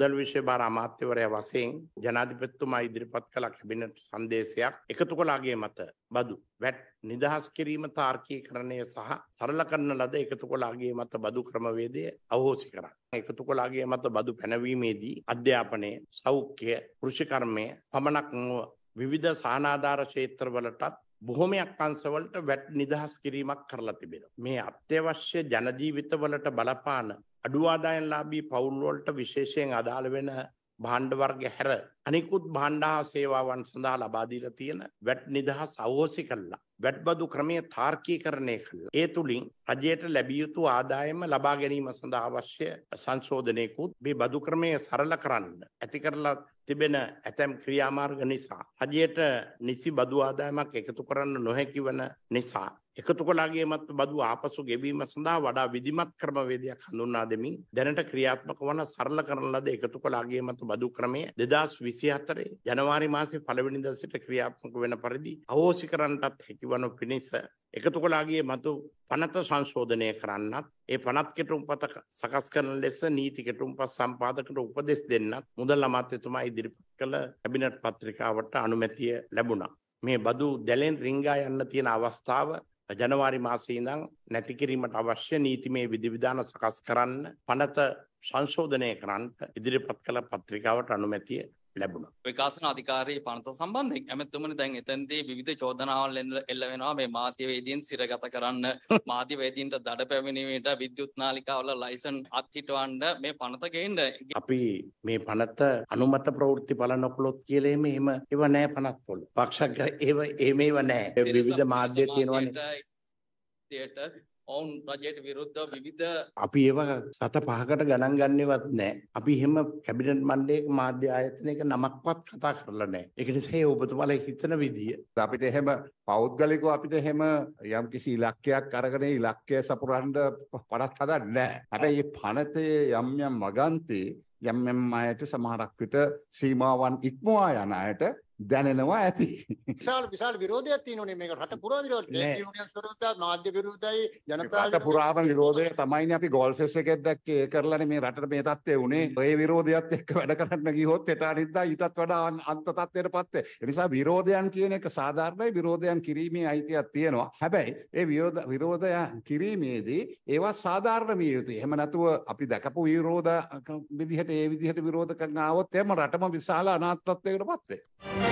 මුදල් විශෂ භාර අමාත්‍යවරය වසයෙන් ජනාධිපත්තුමා ඉදිරිපත් කළ කැබිනට සංදේශයක් එකතු කොලාගේ මත බදු වැට් නිදහස් කිරීම තාර්කී කරණය සහ සරල කරන ලද එකතු කොලාගේ මත බදු ක්‍රමවේදය අවහෝසි කර. එකතු කොලාගේ මත බදු පැනවීමේදී අධ්‍යාපනය සෞඛ්‍ය කෘෂිකර්මය පමණක් නුව විවිධ සානාධාර ශේත්‍රවලටත් බොහොමයක් අංශවලට වැට් නිදහස් කිරීමක් කරලා තිබෙනවා. මේ අත්‍යවශ්‍ය ජන ජීවිතවලට බලපාන අඩු ආදායම්ලාභී පවුල් වලට විශේෂයෙන් අදාළ වෙන භාණ්ඩ වර්ග හැර අනිකුත් බණ්ඩා සේවාවන් සඳහා ලබා දීලා තියෙන වැට් නිදහස් අවෝසි කළා. වැට්බදු ක්‍රමයේ තාර්කීකරණය කළා. ඒ තුලින් රජයට ලැබිය යුතු ආදායම ලබා ගැනීම සඳහා අවශ්‍ය සංශෝධනයකුත් මේ බදු ක්‍රමය සරල කරන්න ඇති කරලා තිබෙන ඇතැම් ක්‍රියාමාර්ග නිසා රජයට නිසි බදු ආදායමක් එකතු කරන්න නොහැකි වන නිසා එකතු කළාගේමත් බදු ආපසු ගෙවීම සඳහා වඩා විධිමත් ක්‍රමවේදයක් හඳුන්වා දෙමින් දැනට ක්‍රියාත්මක වන සරල කරන ලද එකතු කළාගේමත් බදු ක්‍රමය 2020 2024 ජනවාරි මාසේ පළවෙනි දවසේ ක්‍රියාත්මක වෙන පරිදි අහෝසි කරන්නටත් හැකිවනු පිණිස එකතු කොලාගේ මතු පනත සංශෝධනය කරන්නත් ඒ පනත් කෙටුම්පත සකස් කරන ලෙස නීති කෙටුම්පත් සම්පාදකට උපදෙස් දෙන්නත් මුදල් අමාත්‍යතුමා ඉදිරිපත් කළ කැබිනට් පත්‍රිකාවට අනුමැතිය ලැබුණා. මේ බදු දැලෙන් රිංගා යන්න තියෙන අවස්ථාව ජනවාරි මාසේ ඉඳන් නැති කිරීමට අවශ්‍ය නීතිමය විධිවිධාන සකස් කරන්න පනත සංශෝධනය කරන්නට ඉදිරිපත් කළ පත්‍රිකාවට අනුමැතිය ලැබුණා. විකාශන අධිකාරී පනත සම්බන්ධයෙන් ඇමතුමනි දැන් එතනදී විවිධ චෝදනාවල් එල්ල වෙනවා මේ මාධ්‍යවේදීන් සිරගත කරන්න මාධ්‍යවේදීන්ට දඩ පැමිණීමට විද්‍යුත් නාලිකාවල ලයිසන් අත්හිටවන්න මේ පනත ගේන්න. අපි මේ පනත අනුමත ප්‍රවෘත්ති බල නොකළොත් කියලා එහෙම එහෙම ඒව නෑ පනත් පොළ. පක්ෂග්‍ර ඒව එහෙම ඒව නෑ. විවිධ මාධ්‍ය තියෙනවනේ. ඔවුන් රජයට විරුද්ධව විවිධ අපි ඒව සත පහකට ගණන් ගන්නේවත් නැහැ. අපි එහෙම කැබිනට් මණ්ඩලයක මාධ්‍ය ආයතනයක නමක්වත් කතා කරලා නැහැ. ඒක නිසා ඒ ඔබතුමාලා හිතන විදිය අපිට එහෙම පෞද්ගලිකව අපිට එහෙම යම් කිසි ඉලක්කයක් අරගෙන ඉලක්කය සපුරන්න පඩක් හදන්නේ නැහැ. හැබැයි මේ පනතේ යම් යම් වගන්ති යම් යම් අයට සමහරක් විට සීමාවන් ඉක්මවා යන අයට දැනෙනවා ඇති. විශාල විශාල විරෝධයක් තියෙනුනේ මේක රට පුරා විරෝධයක්. යුනියන් ස්වරූපතා මාධ්‍ය විරෝධයි ජනතා රට පුරාම විරෝධය තමයිනේ අපි ගෝල් ෆෙස් එකෙන් දැක්කේ ඒ කරලානේ මේ රටට මේ තත්ත්වය උනේ. ඒ විරෝධයත් එක්ක වැඩ කරන්න ගියොත් එට අනිද්දා ඊටත් වඩා අන්ත තත්ත්වයටපත් වෙයි. ඒ නිසා විරෝධයන් කියන එක සාධාරණයි විරෝධයන් කිරීමේ අයිතියක් තියෙනවා. හැබැයි ඒ විරෝධ විරෝධය කිරීමේදී ඒවා සාධාරණ විය යුතුයි. එහෙම නැතුව අපි දැකපු විරෝධ විදිහට ඒ විදිහට විරෝධ කරන આવොත් එහෙම රටම විශාල අනාත්මත්වයකටපත් වෙයි.